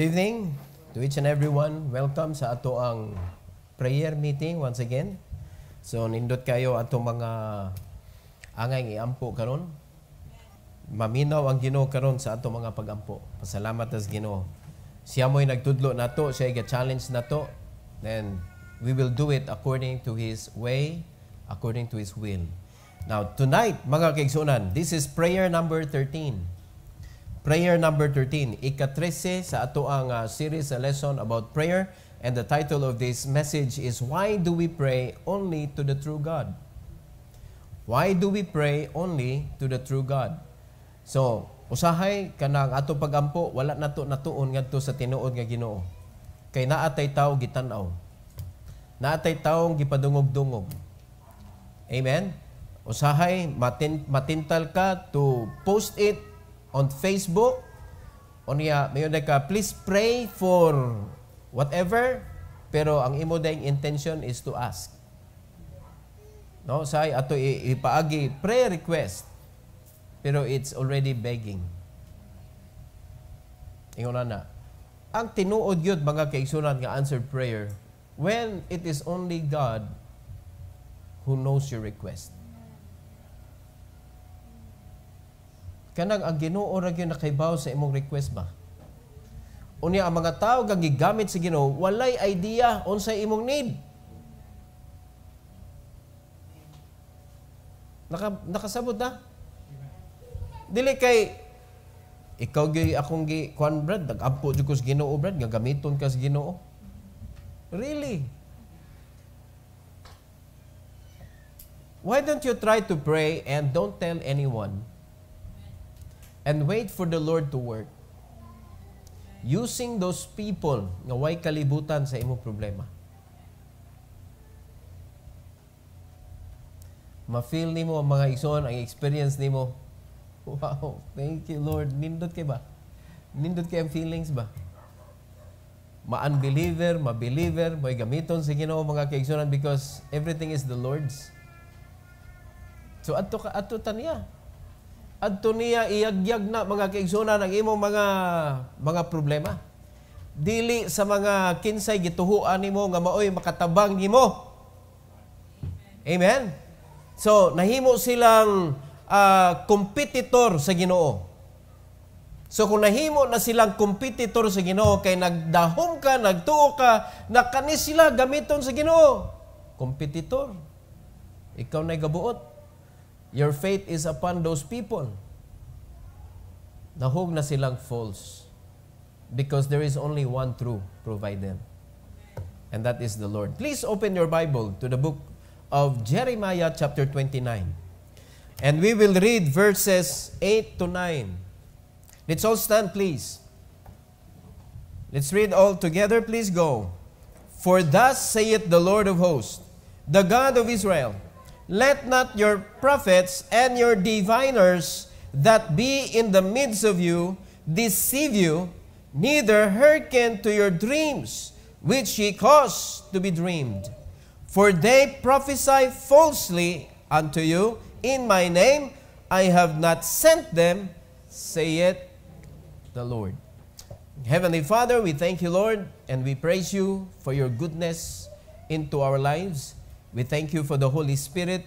Good evening to each and everyone. Welcome sa ato ang prayer meeting once again. So nindot kayo ato mga angay iampo karon. Maminaw ang Ginoo karon sa ato mga pagampo. Pasalamat as Ginoo. Siya mo'y nagtudlo nato, siya ga-challenge nato. Then we will do it according to his way, according to his will. Now tonight, mga kaigsunan, this is prayer number 13. Prayer number 13, ika-13 sa ato ang uh, series a lesson about prayer and the title of this message is Why do we pray only to the true God? Why do we pray only to the true God? So, usahay kanang ato pagampo wala nato natuon ngadto sa tinuod nga Ginoo. Kay naatay tawo gitan-aw. Naatay tawo gipadungog-dungog. Amen. Usahay matin, matintal ka to post it on Facebook. Onya, niya, mayon ka, uh, please pray for whatever, pero ang imo ding intention is to ask. No, say ato ipaagi prayer request. Pero it's already begging. Ingon na. Ang tinuod yun mga kaigsunan nga answered prayer when it is only God who knows your request. kanang ang Ginoo ra gyud nakahibaw sa imong request ba unya ang mga tao nga gigamit sa Ginoo walay idea unsay imong need Naka, nakasabot na dili kay ikaw gi akong gi kuan brad nag-ampo jud ko sa Ginoo bread, nga gamiton ka sa Ginoo really why don't you try to pray and don't tell anyone and wait for the Lord to work. Using those people nga way kalibutan sa imo problema. Ma-feel nimo ang mga ison, ang experience nimo. Wow, thank you Lord. Nindot kay ba? Nindot kay ang feelings ba? ma-unbeliever, ma-believer, may gamiton sa Ginoo mga kaigsunan because everything is the Lord's. So ato ka ato tanya adto niya iyagyag na mga kaigsoonan ang imong mga mga problema. Dili sa mga kinsay gituhuan nimo nga maoy makatabang nimo. Amen. So nahimo silang uh, competitor sa Ginoo. So kung nahimo na silang competitor sa Ginoo kay nagdahom ka, nagtuo ka, na kani sila gamiton sa Ginoo. Competitor. Ikaw na gabuot. Your faith is upon those people. Nahog na silang false. Because there is only one true provider. And that is the Lord. Please open your Bible to the book of Jeremiah chapter 29. And we will read verses 8 to 9. Let's all stand, please. Let's read all together. Please go. For thus saith the Lord of hosts, the God of Israel, Let not your prophets and your diviners that be in the midst of you deceive you, neither hearken to your dreams, which ye cause to be dreamed. For they prophesy falsely unto you in my name. I have not sent them, saith the Lord. Heavenly Father, we thank you, Lord, and we praise you for your goodness into our lives. We thank you for the Holy Spirit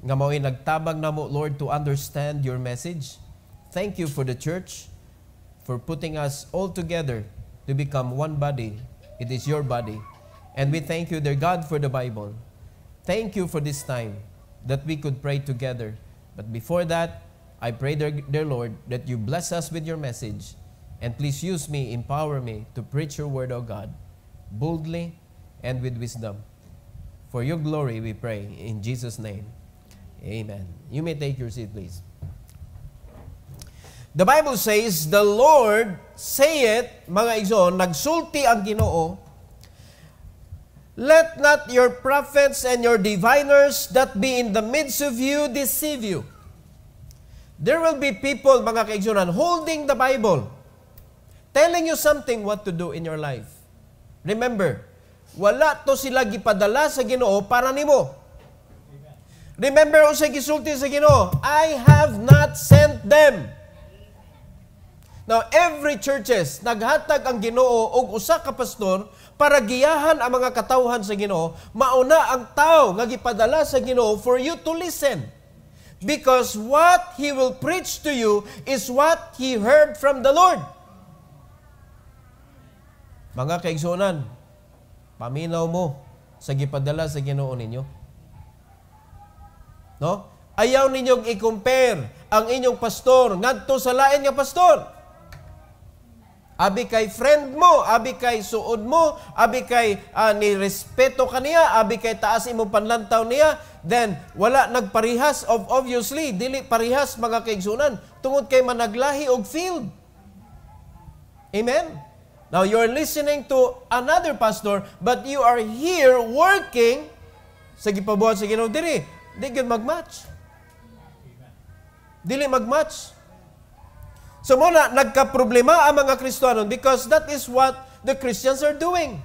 nga mao'y nagtabang namo Lord to understand your message. Thank you for the church for putting us all together to become one body. It is your body. And we thank you, dear God, for the Bible. Thank you for this time that we could pray together. But before that, I pray, dear, dear Lord, that you bless us with your message. And please use me, empower me to preach your word, O God, boldly and with wisdom. For your glory, we pray. In Jesus' name, amen. You may take your seat, please. The Bible says, The Lord saith, mga igsoon, nagsulti ang ginoo, Let not your prophets and your diviners that be in the midst of you deceive you. There will be people, mga kaigsunan, holding the Bible, telling you something what to do in your life. Remember, wala to sila gipadala sa Ginoo para nimo. Remember o gisulti sa Ginoo, I have not sent them. Now, every churches naghatag ang Ginoo og usa ka pastor para giyahan ang mga katawhan sa Ginoo, mauna ang tao nga gipadala sa Ginoo for you to listen. Because what he will preach to you is what he heard from the Lord. Mga kaigsunan, Paminaw mo sa gipadala sa Ginoo ninyo. No? Ayaw ninyong i-compare ang inyong pastor ngadto sa lain nga pastor. Abi kay friend mo, abi kay suod mo, abi kay uh, ah, ni respeto kaniya, abi kay taas imo panlantaw niya, then wala nagparihas of obviously dili parihas mga kaigsunan tungod kay managlahi og field. Amen. Now you are listening to another pastor, but you are here working sa gipabuhat sa Ginoo diri. Di gyud magmatch. Dili magmatch. So mo na nagka-problema ang mga Kristiyano because that is what the Christians are doing.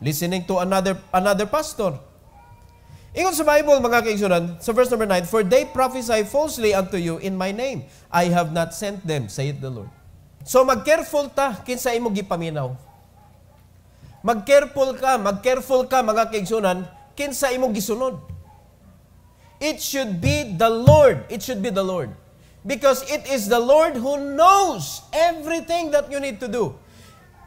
Listening to another another pastor. Ingon sa Bible, mga kaigsunan, sa verse number 9, For they prophesy falsely unto you in my name. I have not sent them, saith the Lord. So mag-careful ta kinsa imo gipaminaw. Mag-careful ka, mag-careful ka mga kaigsunan kinsa imo gisunod. It should be the Lord. It should be the Lord. Because it is the Lord who knows everything that you need to do.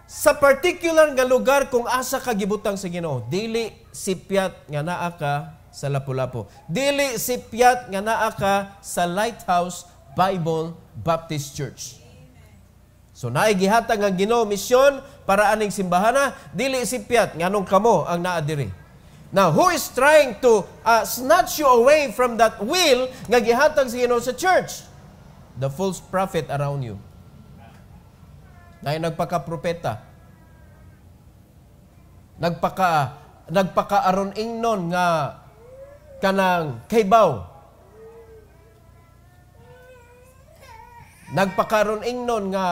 Sa particular nga lugar kung asa ka gibutang sa Ginoo, dili sipyat nga naa ka sa Lapu-Lapu. Dili sipyat nga naa ka sa Lighthouse Bible Baptist Church. So naay gihatag ang Ginoo misyon para aning simbahana dili si sipyat nganong kamo ang naa diri. Now, who is trying to uh, snatch you away from that will nga gihatag sa Ginoo sa church? The false prophet around you. Naay nagpaka-propeta. Nagpaka nagpakaaron ingnon nga kanang kaybaw nagpakaron ingnon nga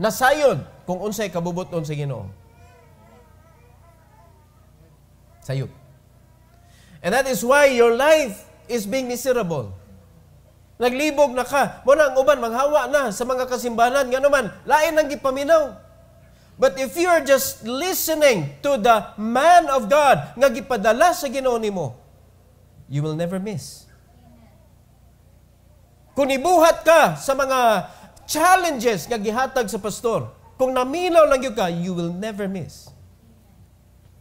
nasayod kung unsay kabubuton sa Ginoo. Sayod. And that is why your life is being miserable. Naglibog na ka. Muna ang uban, manghawa na sa mga kasimbahanan. Nga naman, lain ang gipaminaw. But if you are just listening to the man of God nga gipadala sa Ginoo mo, you will never miss. Kung ibuhat ka sa mga challenges nga gihatag sa pastor. Kung naminaw lang yun ka, you will never miss.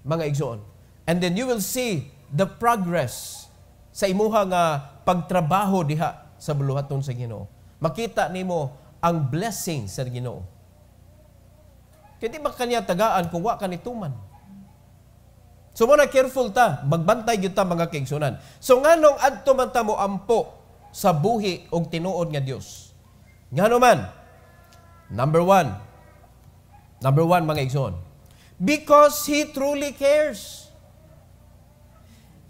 Mga igsoon. And then you will see the progress sa imuha nga pagtrabaho diha sa buluhaton sa Ginoo. Makita nimo ang blessing sa Ginoo. Kaya di ba kanya tagaan kung wa ka nituman? So mo careful ta, magbantay gyud ta mga kaigsunan. So nganong adto man ta mo ampo sa buhi og tinuod nga Dios? Ngano man, number one, number one mga igsoon, because He truly cares.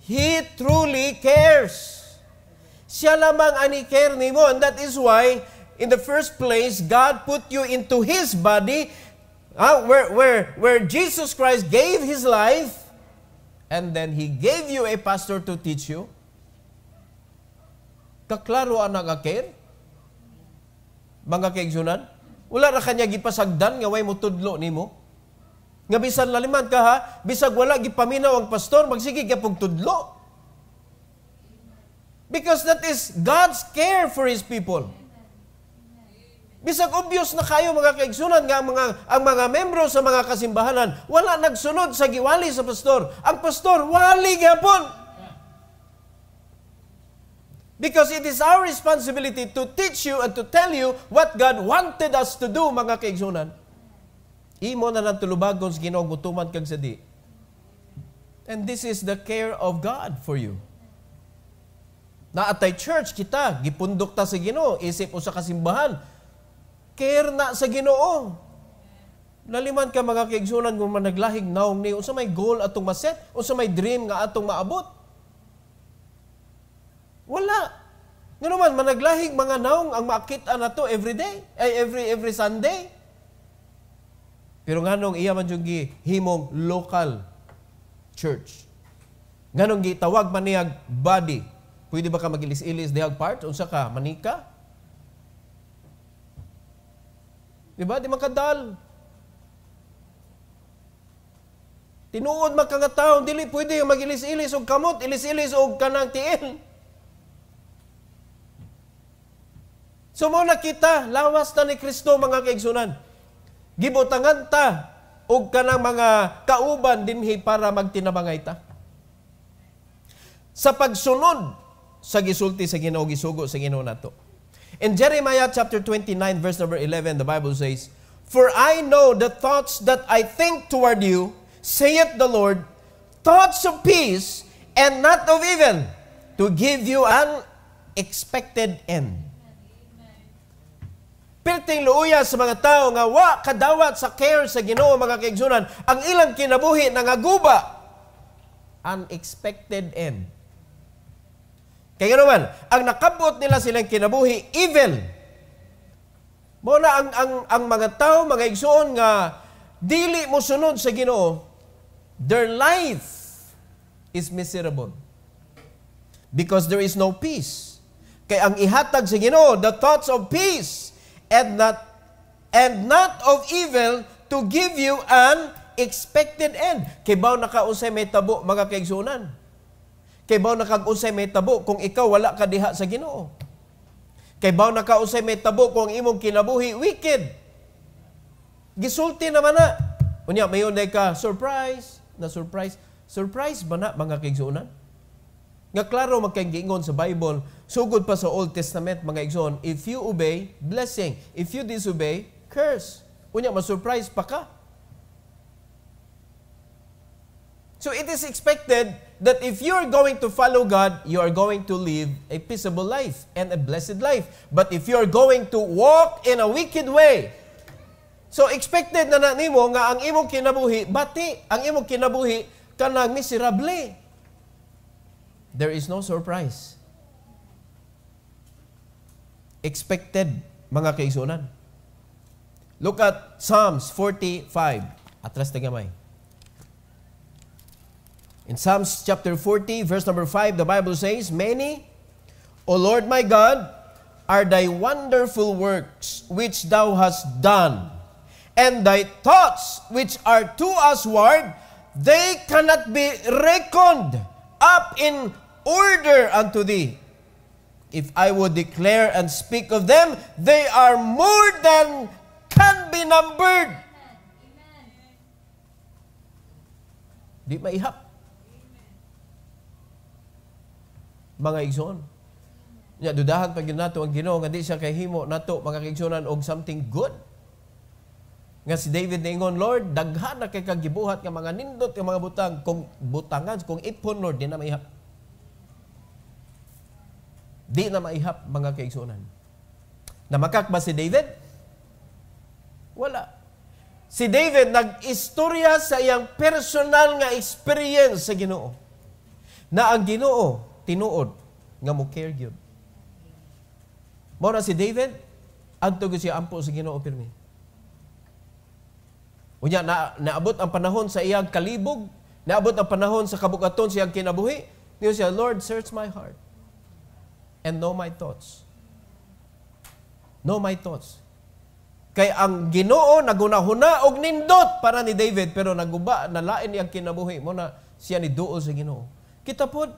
He truly cares. Siya lamang ani-care ni mo. And that is why, in the first place, God put you into His body uh, where, where, where Jesus Christ gave His life and then He gave you a pastor to teach you. Kaklaro ang nag-care? bangga kay Igsunan? Wala ra kanya gipasagdan nga way mutudlo nimo. Nga bisan laliman ka ha, bisag wala gipaminaw ang pastor, magsige ka pug tudlo. Because that is God's care for His people. Bisag obvious na kayo mga kaigsunan nga ang mga, ang mga membro sa mga kasimbahanan, wala nagsunod sa giwali sa pastor. Ang pastor, wali gapon. Because it is our responsibility to teach you and to tell you what God wanted us to do, mga kaigsunan. Imo na lang tulubag kung ginong gutuman kag sa di. And this is the care of God for you. Na atay church kita, gipundok ta sa Ginoo, isip usa ka simbahan. Care na sa Ginoo. Laliman ka mga kaigsunan kung man naglahig naong ni unsa may goal atong maset, unsa may dream nga atong maabot. Wala. Nga naman, managlahig mga naong ang makita na to every day, ay every, every Sunday. Pero nga nung iya man yung himong local church. Nga nung gitawag man niyag body. Pwede ba ka magilis-ilis dihag part? Unsa ka, manika? Diba? Di ba? Di makadal. Tinuod makangataon, dili pwede magilis-ilis o kamot, ilis-ilis o kanang tiin. So mo nakita lawas ta ni Kristo mga kaigsunan. Gibutangan ta og kanang mga kauban dinhi para magtinabangay ta. Sa pagsunod sa gisulti sa Ginoo gisugo sa Ginoo nato. In Jeremiah chapter 29 verse number 11 the Bible says, "For I know the thoughts that I think toward you," saith the Lord, "thoughts of peace and not of evil, to give you an expected end." Pilting luuya sa mga tao nga wa kadawat sa care sa Ginoo mga kaigsoonan ang ilang kinabuhi nangaguba. Unexpected end. Kaya naman, ang nakabot nila silang kinabuhi evil. Mo na ang ang ang mga tao mga igsoon nga dili mo sunod sa Ginoo, their life is miserable. Because there is no peace. Kay ang ihatag sa Ginoo, the thoughts of peace and not and not of evil to give you an expected end. Kay Kibaw nakausay may tabo mga kaigsunan. Kay nakag-usay may tabo kung ikaw wala ka diha sa Ginoo. Kay Kibaw nakausay may tabo kung imong kinabuhi wicked. Gisulti na na. Unya mayon ka surprise, na surprise. Surprise ba na mga kaigsunan? Nga klaro magkaingingon sa Bible, sugod pa sa Old Testament mga igsoon, if you obey, blessing. If you disobey, curse. Unya, masurprise pa ka. So it is expected that if you are going to follow God, you are going to live a peaceable life and a blessed life. But if you are going to walk in a wicked way, so expected na na nimo nga ang imong kinabuhi, bati, ang imong kinabuhi kanang miserable. There is no surprise. Expected, mga kaisunan. Look at Psalms 45. Atras na gamay. In Psalms chapter 40, verse number 5, the Bible says, Many, O Lord my God, are thy wonderful works which thou hast done, and thy thoughts which are to us ward, they cannot be reckoned up in order unto thee. If I would declare and speak of them, they are more than can be numbered. Amen. Di maihap. Mga igsoon. Nya dudahan pag nato ang Ginoo nga di siya kay himo nato mga igsoonan og something good. Nga si David ningon, Lord, daghan na kay kagibuhat nga mga nindot nga mga butang kung butangan kung ipon Lord di na maihap. Di na maihap mga kaigsunan. Namakak ba si David? Wala. Si David nag-istorya sa iyang personal nga experience sa Ginoo. Na ang Ginoo tinuod nga mo care gyud. Mao na si David adto gyud siya ampo sa Ginoo pirmi. Unya na naabot ang panahon sa iyang kalibog, naabot ang panahon sa kabukaton sa iyang kinabuhi, niyo siya Lord search my heart and know my thoughts. Know my thoughts. Kay ang Ginoo nagunahuna og nindot para ni David pero naguba nalain iyang kinabuhi mo na siya ni duol sa Ginoo. Kita pod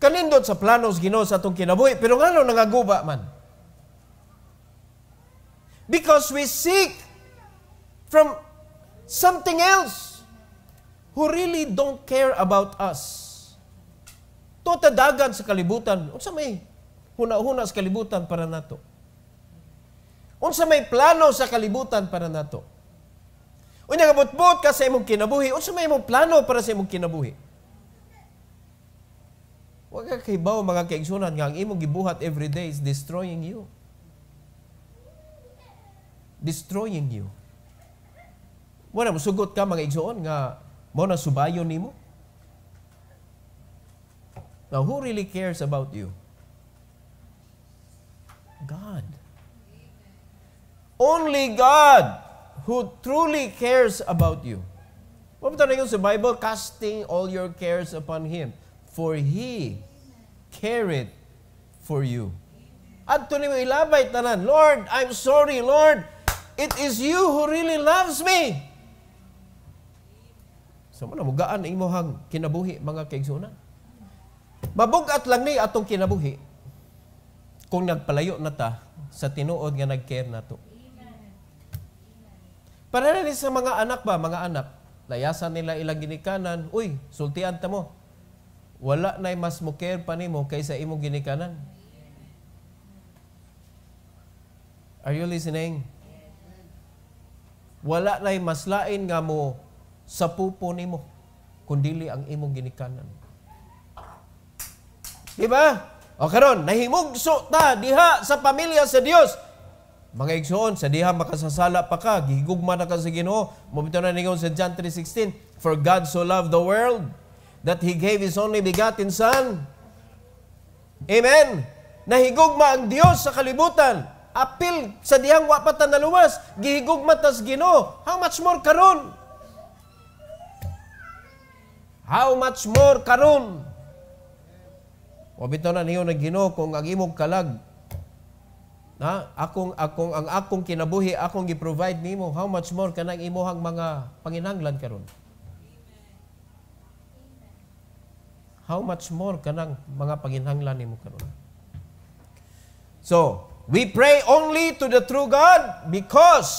kanindot sa plano sa Ginoo sa atong kinabuhi pero ngano nangaguba man. Because we seek from something else who really don't care about us. Tuta dagan sa kalibutan. Unsa may huna-huna sa kalibutan para nato? Unsa may plano sa kalibutan para nato? Unya nga butbot ka sa imong kinabuhi, unsa may imong plano para sa imong kinabuhi? Wa ka kahibaw mga kaigsunan nga ang imong gibuhat every day is destroying you. Destroying you. Wala mo sugot ka mga igsoon nga mo na subayon nimo. Now, who really cares about you? God. Only God who truly cares about you. Pumunta na sa Bible, casting all your cares upon Him, for He cared for you. At tuloy mo ilabay tanan, Lord, I'm sorry, Lord, it is you who really loves me. Sa so, mga mugaan, imuhang kinabuhi, mga kaigsoonan. Mabugat lang ni atong kinabuhi kung nagpalayo na ta sa tinuod nga nag-care na to. Para rin sa mga anak ba, mga anak, layasan nila ilang ginikanan, uy, sultian ta mo. Wala na'y mas mo care pa nimo kaysa imong ginikanan. Are you listening? Wala na'y mas lain nga mo sa pupo nimo kundili ang imong ginikanan. Di ba? O karon, nahimugso ta diha sa pamilya sa Dios. Mga igsoon, sa diha makasasala pa ka, gigugma na ka sa Ginoo. Mabito na ningon sa John 3:16, For God so loved the world that he gave his only begotten son. Amen. Nahigugma ang Dios sa kalibutan. Apil sa dihang wapat na naluwas, gihigugma tas Ginoo. How much more karon? How much more karon? O na niyo na Ginoo kung ang imong kalag na akong akong ang akong kinabuhi akong gi-provide nimo how much more ka nang imong mga panginahanglan karon how much more ka nang mga panginhanglan nimo karon so we pray only to the true god because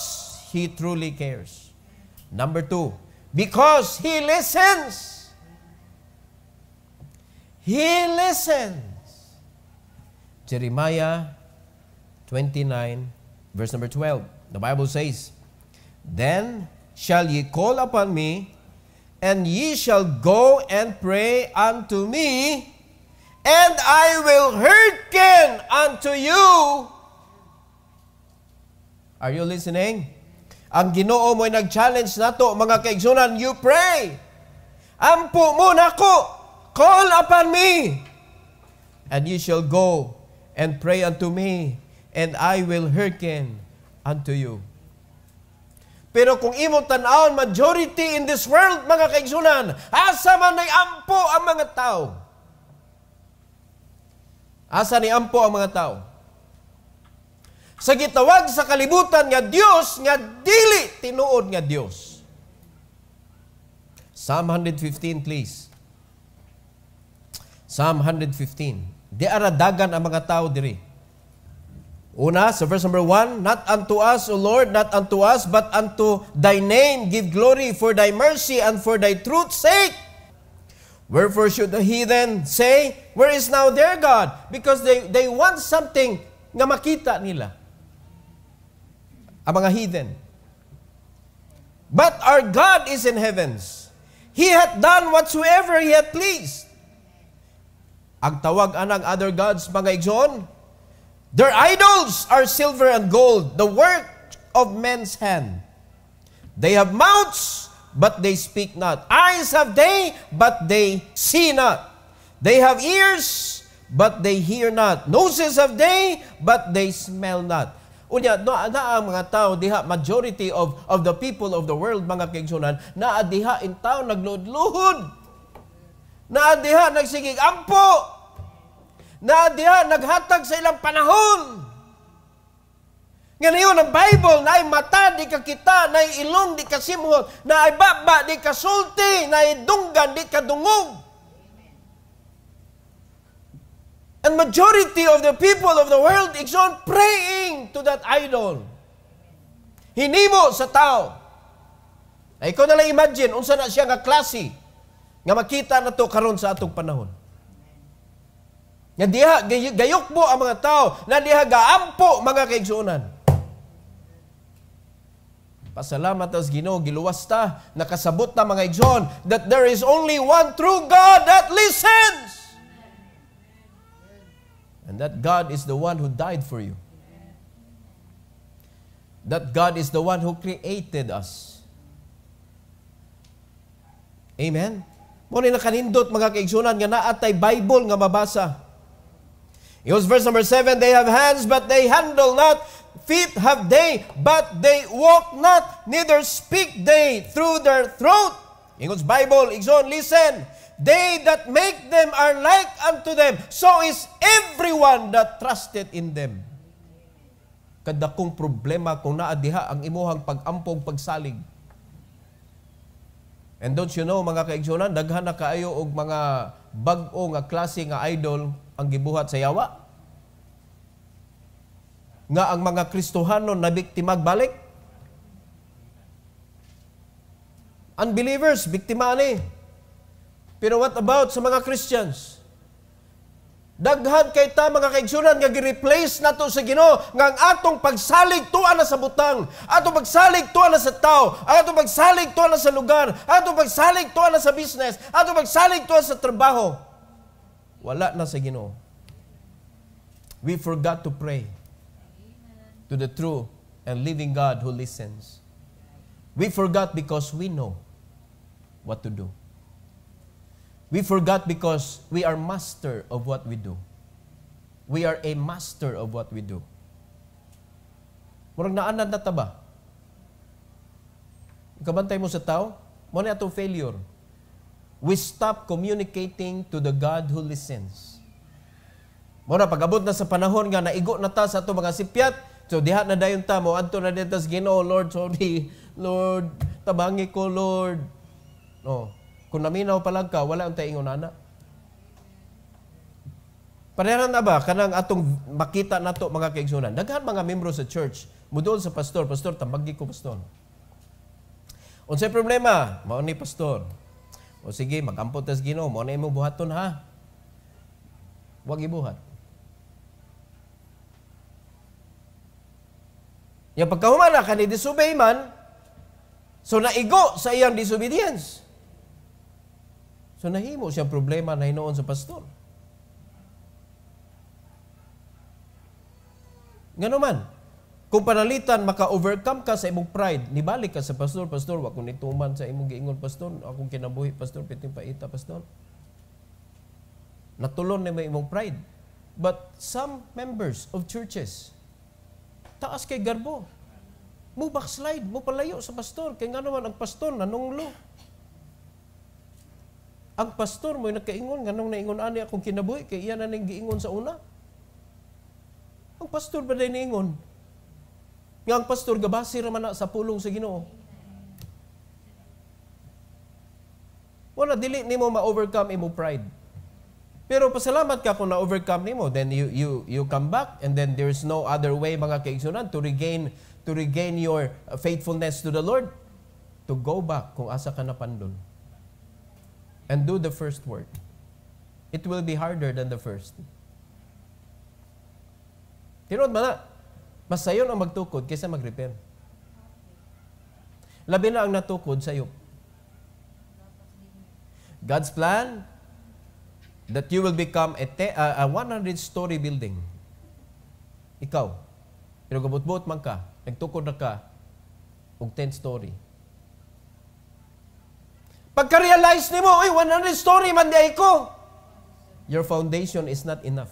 he truly cares number two because he listens He listens. Jeremiah 29, verse number 12. The Bible says, Then shall ye call upon me, and ye shall go and pray unto me, and I will hearken unto you. Are you listening? Ang ginoo mo'y nag-challenge na to, mga kaigsunan, you pray. Ampu mo na ko. Call upon me, and ye shall go and pray unto me, and I will hearken unto you. Pero kung imo tan majority in this world mga kaigsunan, asa man ay ampo ang mga tao. Asa ni ampo ang mga tao. Sa gitawag sa kalibutan nga Dios nga dili tinuod nga Dios. Psalm 115 please. Psalm 115. Di aradagan ang mga tao diri. Una, sa verse number 1, Not unto us, O Lord, not unto us, but unto thy name give glory for thy mercy and for thy truth's sake. Wherefore should the heathen say, Where is now their God? Because they, they want something nga makita nila. Ang mga heathen. But our God is in heavens. He hath done whatsoever He hath pleased. Ang tawag anang other gods, mga igsoon, Their idols are silver and gold, the work of men's hand. They have mouths, but they speak not. Eyes have they, but they see not. They have ears, but they hear not. Noses have they, but they smell not. Unya, na, na ang mga tao, diha, majority of, of the people of the world, mga kaigsunan, na diha in tao nagluhod na diha nagsigig ampo, na diha naghatag sa ilang panahon. Ngayon, ang Bible na ay mata di ka na ay ilong di ka simuhon, na ay baba di ka na ay dunggan di ka And majority of the people of the world is on praying to that idol. Hinimo sa tao. Na lang imagine, unsa na siya nga klase nga makita na to karon sa atong panahon. Nga diha gayok mo ang mga tao na diha gaampo mga kaigsuonan. Pasalamat as Ginoo giluwas ta nakasabot ta mga igsoon that there is only one true God that listens. And that God is the one who died for you. That God is the one who created us. Amen. Mo na kanindot mga kaigsoonan nga naa tay Bible nga mabasa. Iyos verse number 7, They have hands, but they handle not. Feet have they, but they walk not. Neither speak they through their throat. Ingon's Bible, igsoon, listen. They that make them are like unto them. So is everyone that trusted in them. Kada kong problema kung naadiha ang imuhang pag-ampog pagsalig And don't you know mga kaigsoonan, daghan na kaayo og mga bag-o nga klase nga idol ang gibuhat sa yawa. Nga ang mga Kristohano na biktima balik. Unbelievers, biktima ni. Pero what about sa mga Christians? Daghan kay ta mga kaigsunan nga gi-replace nato sa Ginoo nga ang atong pagsalig tuwa na sa butang, atong pagsalig tuwa na sa tao, atong pagsalig tuwa na sa lugar, atong pagsalig tuwa na sa business, atong pagsalig tuwa sa trabaho. Wala na sa Ginoo. We forgot to pray to the true and living God who listens. We forgot because we know what to do. We forgot because we are master of what we do. We are a master of what we do. Murag naanad na taba. Kabantay mo sa tao, mo na itong failure. We stop communicating to the God who listens. Muna, pag-abot na sa panahon nga, naigo na ta sa ito mga sipyat, so dihat na dayon ta mo, adto na din sa ginoo, Lord, sorry, Lord, tabangi ko, Lord. No, kung naminaw lang ka, wala ang taingon nana. Parehan na ba kanang atong makita nato mga kaigsunan? Daghan mga membro sa church, mudol sa pastor, pastor tambagi ko pastor. Unsay problema? Mao ni pastor. O sige, magampot tas Ginoo, mao na imong buhaton ha. Wag ibuhat. Ya pagkahumana ka ni disobey man, so naigo sa iyang disobedience. So nahimo siya problema na hinoon sa pastor. Nganuman, kung panalitan, maka-overcome ka sa imong pride, nibalik ka sa pastor, pastor, wa ko nituman sa imong giingon pastor, akong kinabuhi pastor, piting paita pastor. Natulon ni may imong pride. But some members of churches, taas kay garbo. Mo backslide, mo palayo sa pastor. Kaya nga naman, ang pastor, nanunglo. Ang pastor mo'y nagkaingon, nganong naingon ani akong kinabuhi, kay iyan na nang giingon sa una. Ang pastor ba dahil niingon? Nga ang pastor, gabasi raman na sa pulong sa ginoo. Wala, dili nimo ma-overcome imo pride. Pero pasalamat ka kung na-overcome nimo. Then you, you, you come back and then there's no other way mga kaigsunan to regain to regain your faithfulness to the Lord. To go back kung asa ka na pandun and do the first work, it will be harder than the first. Tinuod man na, mas sayon ang magtukod kaysa mag-repair. Labi na ang natukod sa iyo. God's plan that you will become a, te, a 100-story building. Ikaw. Pero kabutbot man ka, nagtukod na ka, og 10 story. Pagka-realize ni mo, 100 story man di ko. Your foundation is not enough.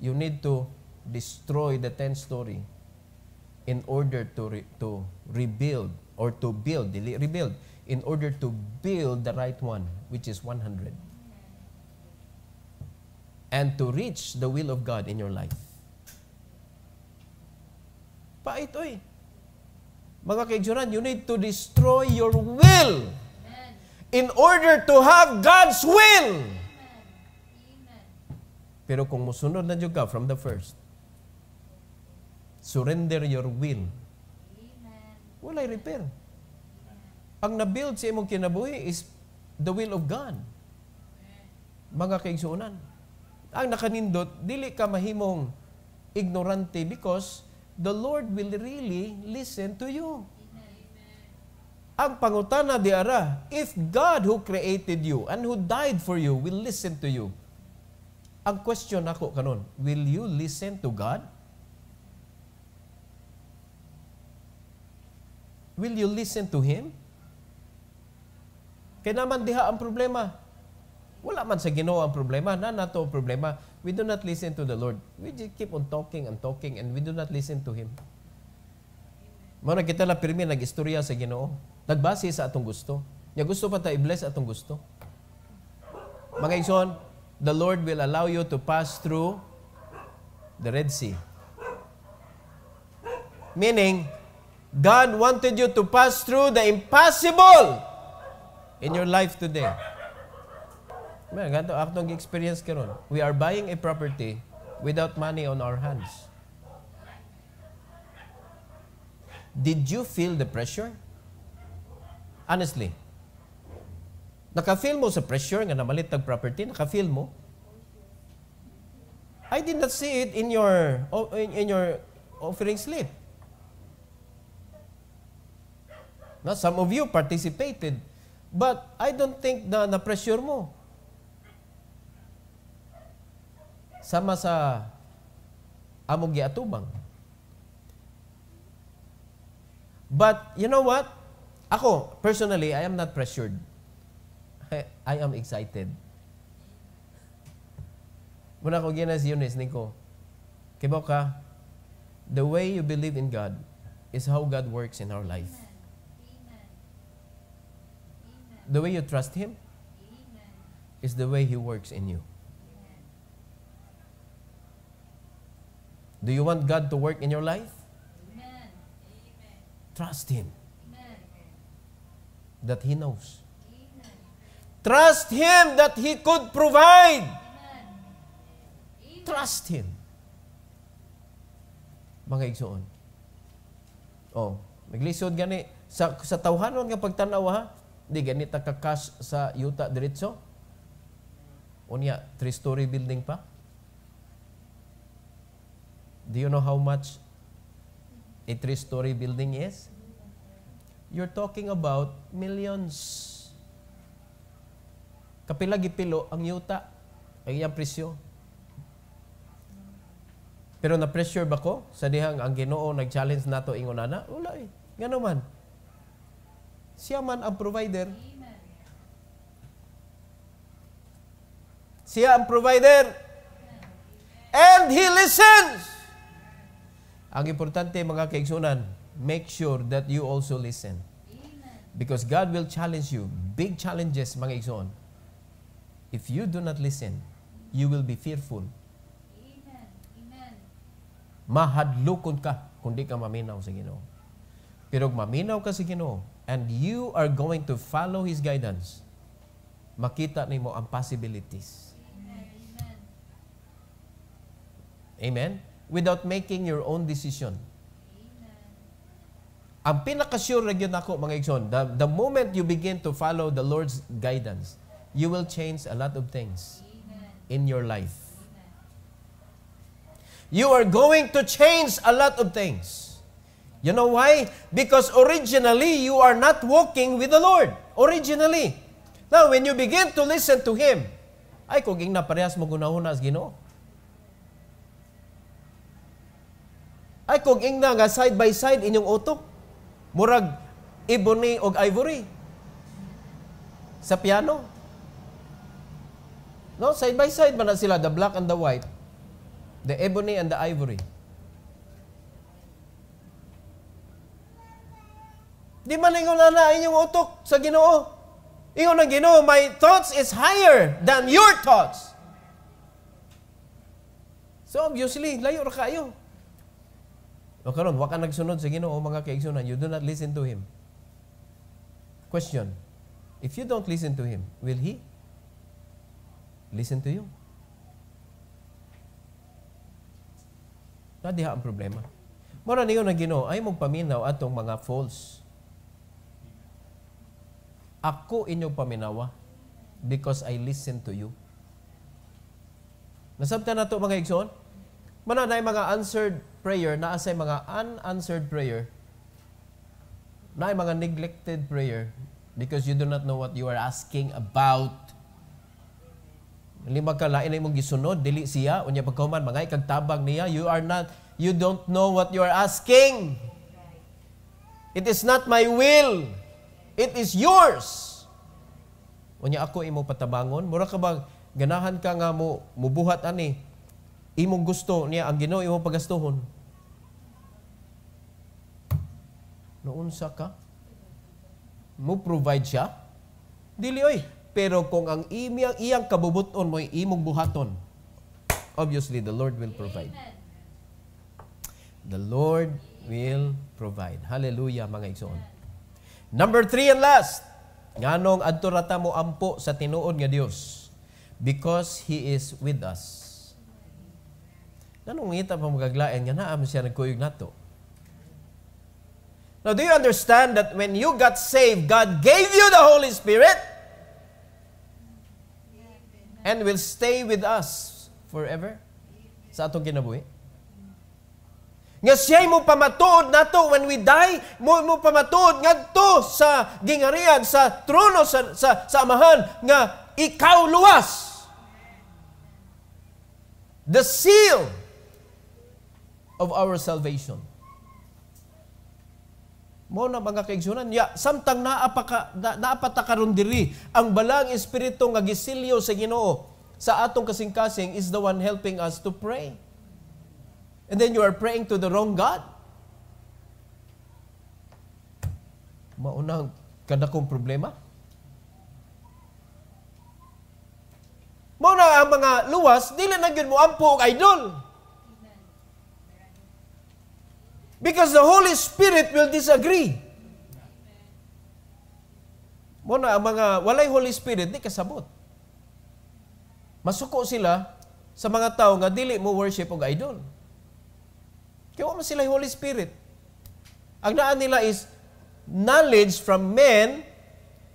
You need to destroy the 10 story in order to re to rebuild or to build, rebuild, in order to build the right one, which is 100. And to reach the will of God in your life. Pait, oy. Mga kaigsyonan, you need to destroy your will in order to have God's will. Pero kung musunod na ka from the first, surrender your will. Walay repair. Ang nabuild sa imong kinabuhi is the will of God. Mga kaigsyonan, ang nakanindot, dili ka mahimong ignorante because the Lord will really listen to you. Ang pangutana di ara, if God who created you and who died for you will listen to you, ang question ako kanon, will you listen to God? Will you listen to Him? Kaya naman diha ang problema. Wala man sa ginoo ang problema, na nato ang problema we do not listen to the Lord. We just keep on talking and talking and we do not listen to Him. Mao na kita na pirmi nagistorya sa Ginoo. Nagbase sa atong gusto. Nya gusto pa ta i-bless atong gusto. Mga igsoon, the Lord will allow you to pass through the Red Sea. Meaning, God wanted you to pass through the impossible in your life today. May ganito, aktong experience karon. We are buying a property without money on our hands. Did you feel the pressure? Honestly. Naka-feel mo sa pressure nga namalit tag property, naka-feel mo? I did not see it in your in, in your offering slip. Now, some of you participated, but I don't think na na-pressure mo. sama sa among giatubang. But you know what? Ako, personally, I am not pressured. I, am excited. Muna ko ginas Eunice, Nico. Kibaw ka, the way you believe in God is how God works in our life. The way you trust Him is the way He works in you. Do you want God to work in your life? Amen. Trust Him. Amen. That He knows. Amen. Trust Him that He could provide. Amen. Trust Him. Mga igsoon. Oh, naglisod gani. Sa, sa tawhanon nga pagtanaw ha, di gani takakas sa yuta diretso. Unya, three-story building pa. Do you know how much a three-story building is? You're talking about millions. Kapila gipilo ang yuta ang iyang presyo. Pero na-pressure ba ko sa dihang ang Ginoo nag-challenge nato ingon ana? Wala eh. Ngano man. Siya man ang provider. Siya ang provider. And he listens. Ang importante mga kaigsunan, make sure that you also listen. Because God will challenge you. Big challenges mga igsoon. If you do not listen, you will be fearful. Amen. Amen. Mahadlukod ka kung di ka maminaw sa Ginoo. Pero maminaw ka sa Ginoo and you are going to follow His guidance, makita nimo ang possibilities. Amen. Amen. Amen without making your own decision. Amen. Ang pinakasure na yun ako, mga igsoon, the, the moment you begin to follow the Lord's guidance, you will change a lot of things Amen. in your life. Amen. You are going to change a lot of things. You know why? Because originally, you are not walking with the Lord. Originally. Now, when you begin to listen to Him, ay, kung ing na parehas mo gunahunas, ginoo. Ay kung ingna nga side by side inyong utok, murag ebony og ivory sa piano. No, side by side man sila the black and the white, the ebony and the ivory. Di man ingon na inyong utok sa Ginoo. Ingon ang Ginoo, my thoughts is higher than your thoughts. So obviously, layo ra kayo. O karon wa ka nagsunod sa Ginoo mga kaigsunan, you do not listen to him. Question. If you don't listen to him, will he listen to you? Na diha ang problema. Mora niyo na Ginoo ay magpaminaw atong mga false. Ako inyo paminawa because I listen to you. Nasabta na to mga igsoon? Mananay mga answered prayer na asay mga unanswered prayer na mga neglected prayer because you do not know what you are asking about. Lima ka lain mong gisunod dili siya unya pagkahuman mga kag tabang niya you are not you don't know what you are asking. It is not my will. It is yours. Unya ako imo patabangon mura ka bang ganahan ka nga mo mubuhat ani imong gusto niya ang Ginoo imong pagastuhon. Nounsa ka? Mo provide siya? Dili oy. Pero kung ang imiyang iyang kabubuton mo imong buhaton, obviously the Lord will provide. The Lord will provide. Hallelujah mga igsoon. Number three and last. Nganong adto rata mo ampo sa tinuod nga Dios because he is with us nanungita pa magaglaen nga naa siya nagkuyog nato. Now, do you understand that when you got saved, God gave you the Holy Spirit and will stay with us forever sa atong kinabuhi? Nga siya'y mo pamatuod na to when we die, mo, mo pamatuod nga to sa gingarian, sa trono, sa, sa, sa amahan, nga ikaw luwas. The seal of our salvation. Mo na mga kaigsunan, ya, samtang naapaka, na, naapata diri ang balang espiritu nga gisilyo sa Ginoo sa atong kasing-kasing is the one helping us to pray. And then you are praying to the wrong God. Maunang kadakong problema. Mo na ang mga luwas, dili na gyud mo ampo og idol. Because the Holy Spirit will disagree. Muna, ang mga walay Holy Spirit, di kasabot. Masuko sila sa mga tao nga dili mo worship og idol. Kaya mo sila Holy Spirit. Ang naan nila is knowledge from men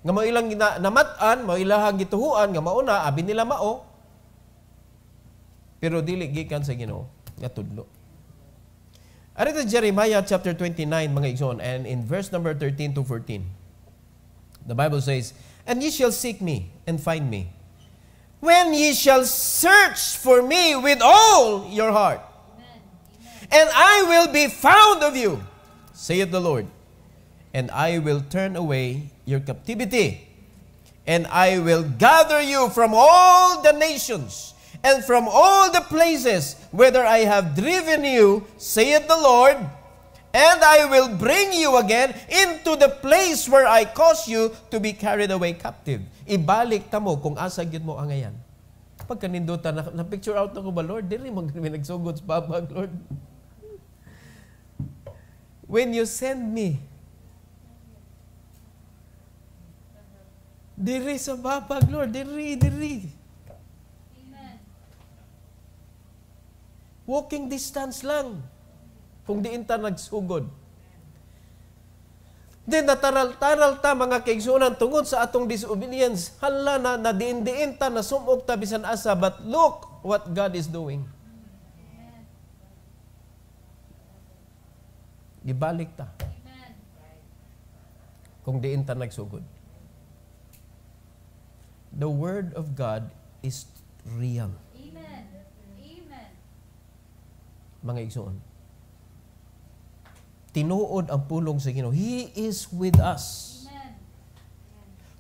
nga mo ilang na, namatan, mo ilang gituhuan nga mauna abi nila mao. Pero dili gikan sa Ginoo nga tudlo. Ari sa Jeremiah chapter 29 mga igsoon and in verse number 13 to 14. The Bible says, "And ye shall seek me and find me when ye shall search for me with all your heart. Amen. Amen. And I will be found of you," saith the Lord. "And I will turn away your captivity, and I will gather you from all the nations." and from all the places whether I have driven you, saith the Lord, and I will bring you again into the place where I caused you to be carried away captive. Ibalik ta mo kung asa gyud mo ang ayan. Pagka ninduta, na, na picture out na ko ba, Lord, dili mo may nagsugod sa babag, Lord. When you send me, diri sa babag, Lord, diri, diri. Walking distance lang. Kung diin ta nagsugod. Then nataral-taral ta mga kaigsunan tungod sa atong disobedience. Hala na na diin ta na sumog ta bisan asa. But look what God is doing. Gibalik ta. Kung diin ta nagsugod. The Word of God is real. Amen mga igsoon. Tinuod ang pulong sa Ginoo. He is with us. Amen.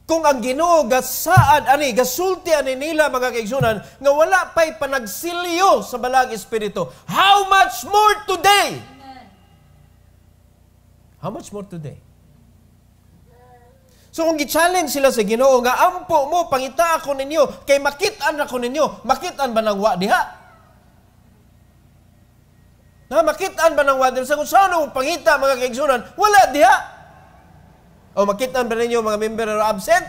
Kung ang Ginoo gasaad ani gasulti ani nila mga kaigsoonan nga wala pay panagsilyo sa balag espiritu, how much more today? Amen. How much more today? So kung gi-challenge sila sa Ginoo nga ampo mo pangita ako ninyo kay makit-an ako ninyo, makit-an ba nang wa diha? Na makitaan ba ng wadil sa kung saan ang pangita mga kaigsunan? Wala diha. O makitaan ba ninyo mga member na absent?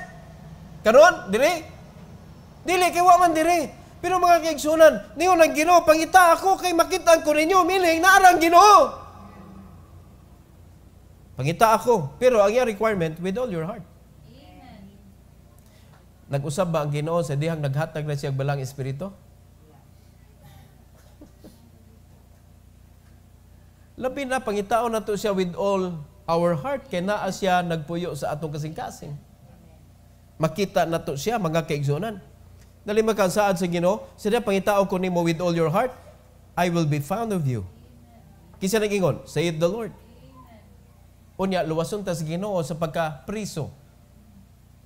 Karon, diri? Dili, kay man diri. Pero mga kaigsunan, niyo nang ginoo, pangita ako kay makitaan ko ninyo, miling naarang ginoo. Pangita ako, pero ang requirement with all your heart. Nag-usab ba ang Ginoo sa dihang naghatag na siya balang espiritu? Labi na, pangitaon nato siya with all our heart. Kaya naa siya nagpuyo sa atong kasing-kasing. Makita nato siya, mga kaigsunan. Dali ka sa Ginoo, siya pangitaon ko nimo with all your heart, I will be found of you. Kisa nag-ingon, saith the Lord. Unya, luwason ta sa Ginoo sa pagka-priso.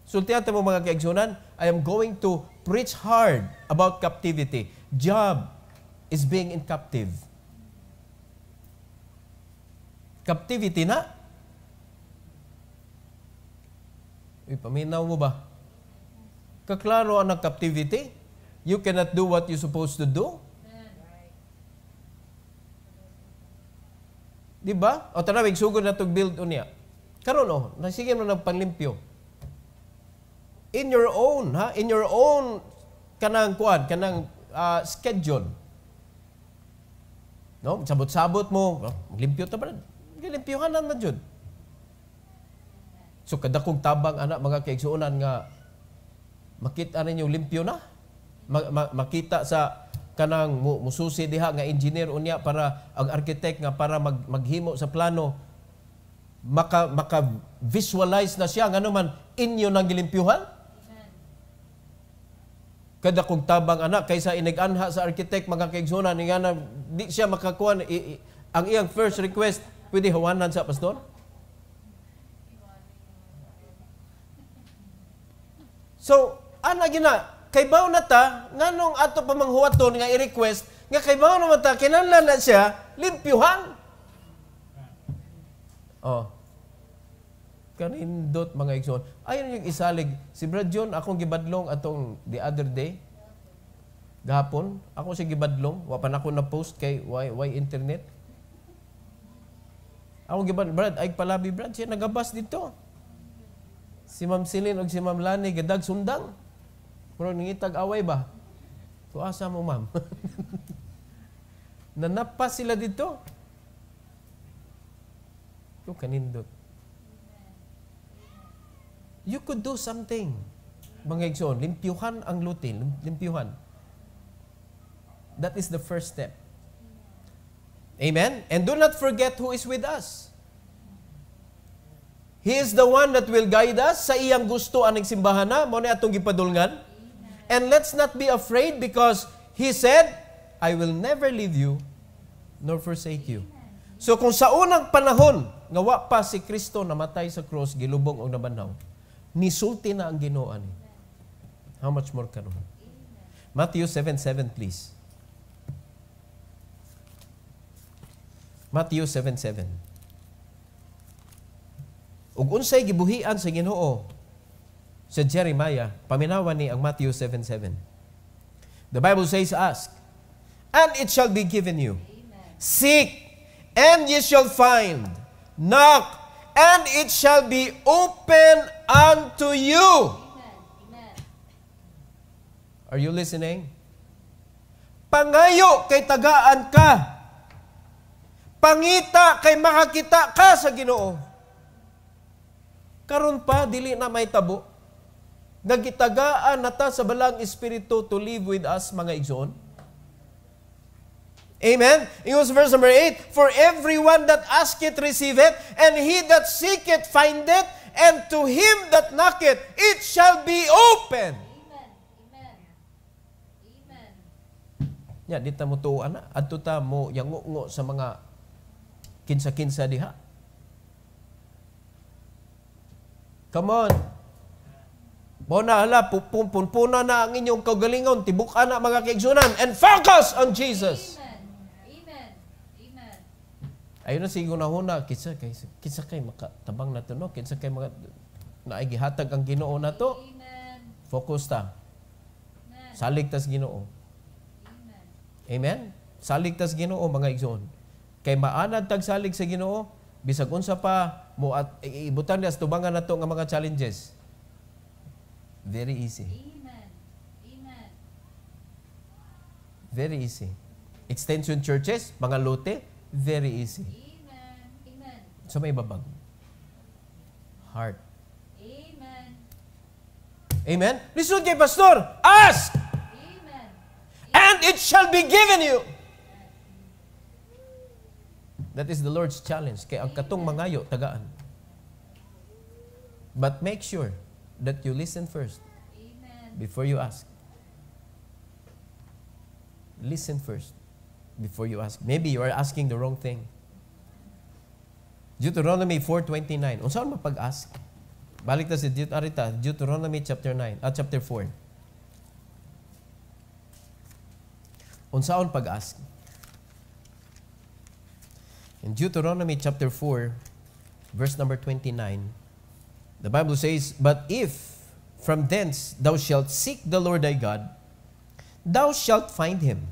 Sultihan mo mga kaigsunan, I am going to preach hard about captivity. Job is being in captive captivity na. Ipaminaw mo ba? Kaklaro ang captivity. You cannot do what you're supposed to do. Di ba? O tanawig, sugod na to build on niya. Karon o, nasigyan mo ng panglimpyo. In your own, ha? In your own kanang kuan, kanang uh, schedule. No? Sabot-sabot mo. Oh, limpyo ta ba? limpyuhanan na jud. So kada kadakog tabang anak mga kaigsuonan nga makita ninyo limpyo na. makita sa kanang mususi diha nga engineer unya para ang architect nga para mag, maghimo sa plano maka maka visualize na siya ngano man inyo nang gilimpyohan kada kung tabang anak kaysa inig anha sa architect mga kaigsunan nga na di siya makakuha ang iyang first request Pwede hawanan sa pastor? So, ana gina, kay bao na ta, nganong ato pamanghuwaton nga i-request, nga kay bao naman ta, kinanlan na siya, limpyuhan. Oh. Kanindot mga igsoon. Ayon yung isalig, si Brad John, akong gibadlong atong the other day, gahapon, ako si gibadlong, wapan ako na post kay why, why internet, ako giban Brad, ay palabi Brad, siya nagabas dito. Si Ma'am Silin o si Ma'am Lani, gadag sundang. Pero nangitag away ba? So asa mo ma'am? Nanapas sila dito. Yung kanindot. You could do something. Mga igsoon, limpyuhan ang lutin, limpyuhan. That is the first step. Amen? And do not forget who is with us. He is the one that will guide us sa iyang gusto aning simbahan na, mo na atong gipadulngan. And let's not be afraid because He said, I will never leave you nor forsake you. So kung sa unang panahon, ngawa pa si Kristo namatay sa cross, gilubong o nabanaw, nisulti na ang ginoo ani. How much more karon? Matthew 7:7 please. Matthew 7:7. Ug unsay gibuhian sa Ginoo sa Jeremiah, paminawan ni ang Matthew 7:7. The Bible says, ask, and it shall be given you. Amen. Seek, and ye shall find. Knock, and it shall be open unto you. Amen. Are you listening? Pangayo kay tagaan ka Pangita kay makakita ka sa Ginoo. Karon pa dili na may tabo. Nagitagaan nata sa balang espiritu to live with us mga igsoon. Amen. Ingos verse number 8, For everyone that asketh receiveth, and he that seeketh findeth, and to him that knocketh it shall be open. Amen. Amen. Amen. Nya, yeah, di mo tuwa na. Adto ta mo yangungo sa mga kinsa-kinsa diha. Come on. Mo na hala, na ang inyong kagalingon, tibuka na mga kaigsunan, and focus on Jesus. Amen. Amen. Ayun na sigo na huna, kinsa kay, kinsa kay makatabang na to, no? kinsa kay maka, naigihatag ang ginoo nato. to. Amen. Focus ta. Saligtas ginoo. Amen. Amen? Saligtas ginoo mga igsoon. Kay maanad tagsalig sa Ginoo, bisag unsa pa mo at ibutan niya tubangan nato nga mga challenges. Very easy. Amen. Amen. Very easy. Extension churches, mga lote, very easy. Amen. Amen. So may babag. Heart. Amen. Amen. Listen kay pastor, ask. Amen. And it shall be given you. That is the Lord's challenge. Kaya ang katong mangayo, tagaan. But make sure that you listen first Amen. before you ask. Listen first before you ask. Maybe you are asking the wrong thing. Deuteronomy 4.29. Unsaon mapag-ask? Balik ta si Deuterita, Deuteronomy chapter 9, ah, chapter 4. Unsaon pag-ask? In Deuteronomy chapter 4, verse number 29, the Bible says, But if from thence thou shalt seek the Lord thy God, thou shalt find him.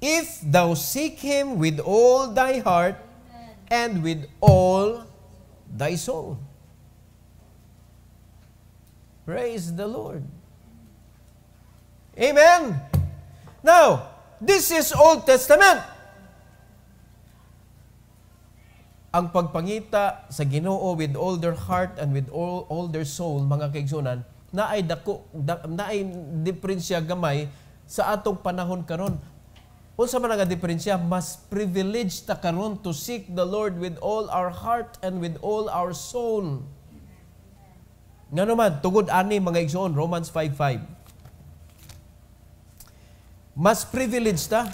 If thou seek him with all thy heart and with all thy soul. Praise the Lord. Amen. Now, this is Old Testament. ang pagpangita sa Ginoo with all their heart and with all, all their soul mga kaigsunan na ay dako da, na ay diferensya gamay sa atong panahon karon unsa man nga diferensya mas privileged ta karon to seek the Lord with all our heart and with all our soul ngano man tugod ani mga igsoon Romans 5:5 mas privileged ta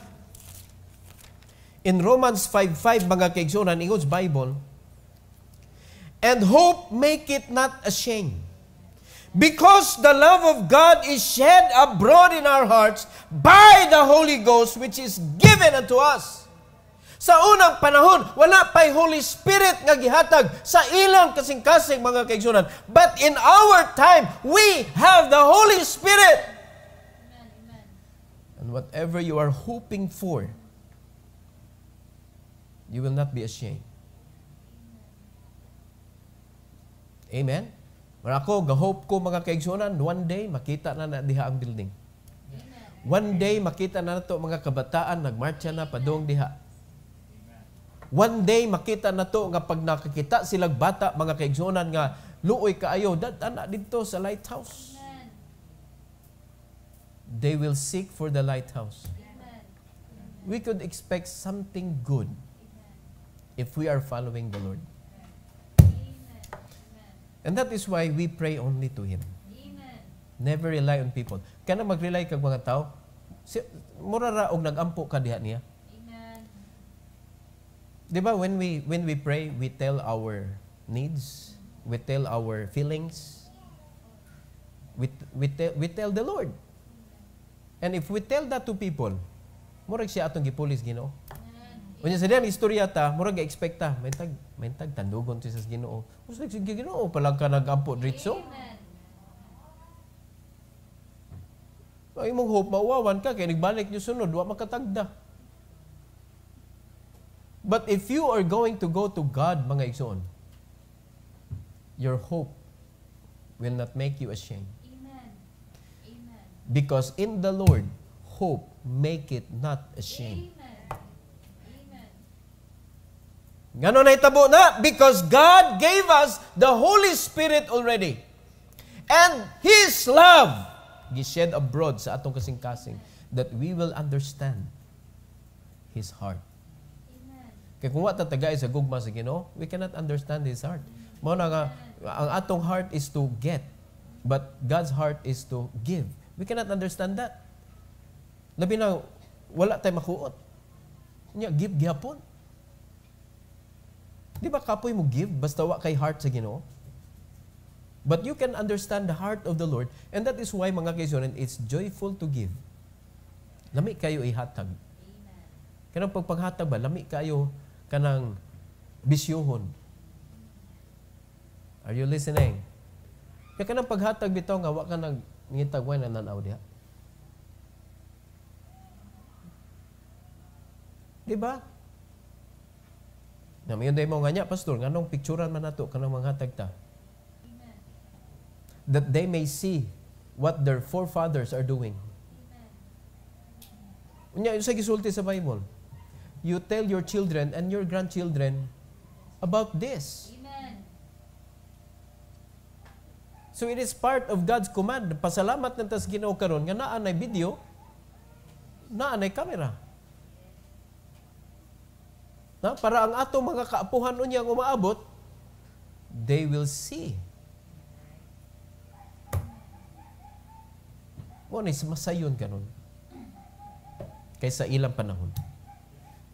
In Romans 5.5, mga kaigsunan, in God's Bible, And hope make it not ashamed, because the love of God is shed abroad in our hearts by the Holy Ghost which is given unto us. Sa unang panahon, wala pa'y Holy Spirit nga gihatag sa ilang kasing-kasing mga kaigsunan. But in our time, we have the Holy Spirit. Amen, amen. And whatever you are hoping for, You will not be ashamed. Amen? Mara ako, gahope ko mga kaigsunan, one day makita na na diha ang building. One day makita na nato mga kabataan nagmarcha na padong diha. One day makita na to nga pag nakakita silag bata mga kaigsunan nga luoy kaayo dadana didto sa lighthouse. Amen. They will seek for the lighthouse. Amen. We could expect something good if we are following the Lord. Amen. And that is why we pray only to Him. Amen. Never rely on people. Kaya na mag-rely kag mga tao, si, mura ra og nagampo ka diha niya. Amen. Di when we when we pray, we tell our needs, we tell our feelings, we we tell we tell the Lord. And if we tell that to people, murag siya atong gipulis gino? You know? Unya sa diyan istorya ta, murag ga expecta, mentag mentag tandugon ti sa Ginoo. Usa sa Ginoo palag ka nagampo dritso. Ay mong hope mawawan ka kay nagbalik nyo sunod wa makatagda. But if you are going to go to God mga igsoon, your hope will not make you ashamed. Amen. Amen. Because in the Lord, hope make it not ashamed. Amen. Ngano na itabo na? Because God gave us the Holy Spirit already. And His love gished abroad sa atong kasing-kasing that we will understand His heart. Kaya kung wata tagay sa gugma sa Ginoo, we cannot understand His heart. Mao na nga, ang atong heart is to get, but God's heart is to give. We cannot understand that. Labi na, wala tayo makuot. Niya, give gihapon. Di ba kapoy mo give basta wa kay heart sa Ginoo? But you can understand the heart of the Lord and that is why mga kaisonan, it's joyful to give. Lami kayo ihatag. Kanang pagpaghatag ba, lami kayo kanang bisyohon. Are you listening? Kaya kanang paghatag bitaw nga, wa ka nag ngitagway na nanaw diha. Di ba? Na mayon day mo nga Pastor, nganong picturean man nato kanang mga ta. Amen. That they may see what their forefathers are doing. Unya, sa gisulti sa Bible, you tell your children and your grandchildren about this. Amen. So it is part of God's command. Pasalamat ng tas ginaw karon nga naa nay video, naa nay camera. Na, para ang ato mga kaapuhan unya nga umaabot they will see. Mo ni masayon kanon kaysa ilang panahon.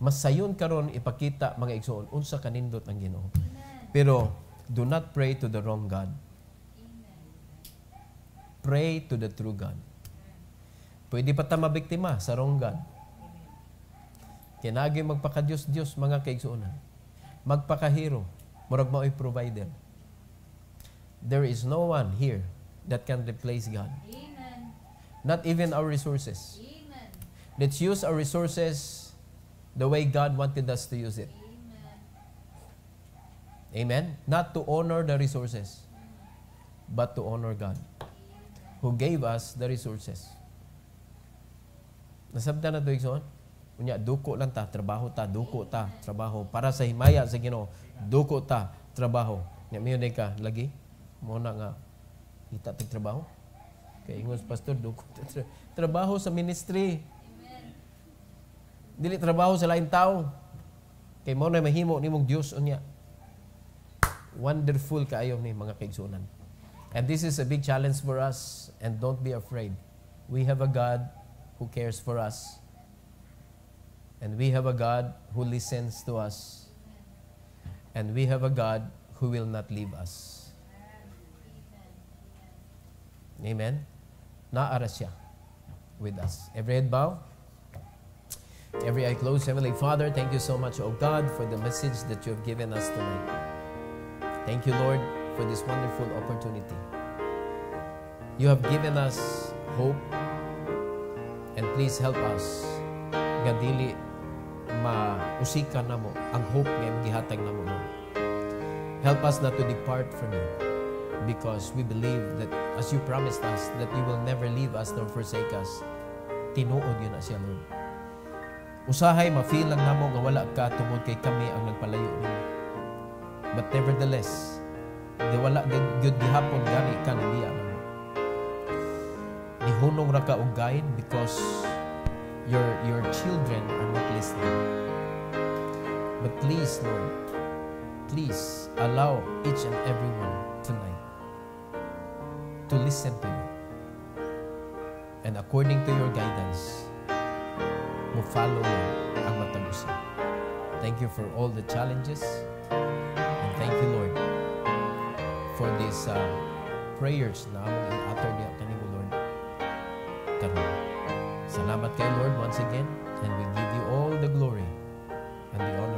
Masayon karon ipakita mga igsoon unsa kanindot ang Ginoo. Pero do not pray to the wrong God. Pray to the true God. Pwede pa ta mabiktima sa wrong God. Tinagi magpakadiyos Dios mga kaigsuunan. Magpakahiro. Murag mao'y provider. There is no one here that can replace God. Amen. Not even our resources. Amen. Let's use our resources the way God wanted us to use it. Amen? Amen? Not to honor the resources, but to honor God who gave us the resources. Nasabda na ito, Ikson? Unya duko lang ta trabaho ta duko ta trabaho para sa himaya sa Ginoo. Duko ta trabaho. Nya mayo ka lagi. Mo na nga kita tig trabaho. Kay ingon pastor duko ta tra trabaho sa ministry. Amen. Dili trabaho sa lain tao. Kay mo na mahimo nimong Dios unya. Wonderful kaayo ni mga kaigsunan. And this is a big challenge for us and don't be afraid. We have a God who cares for us. And we have a God who listens to us. And we have a God who will not leave us. Amen? Naara siya with us. Every head bow. Every eye closed. Heavenly Father, thank you so much, O God, for the message that you have given us tonight. Thank you, Lord, for this wonderful opportunity. You have given us hope, and please help us gadili mausikan na mo ang hope nga gihatag na mo. Help us not to depart from you because we believe that as you promised us that you will never leave us nor forsake us. Tinuod yun na siya, Lord. Usahay, ma-feel lang namo nga wala ka tungod kay kami ang nagpalayo nimo. But nevertheless, di wala gyud gihapon gani ka niya namo. Nihunong ra ka og guide because your, your children are not listening. But please, Lord, please allow each and everyone tonight to listen to you. And according to your guidance, mo follow mo ang Thank you for all the challenges. And thank you, Lord, for these uh, prayers na Salamat kay Lord once again and we give you all the glory and the honor.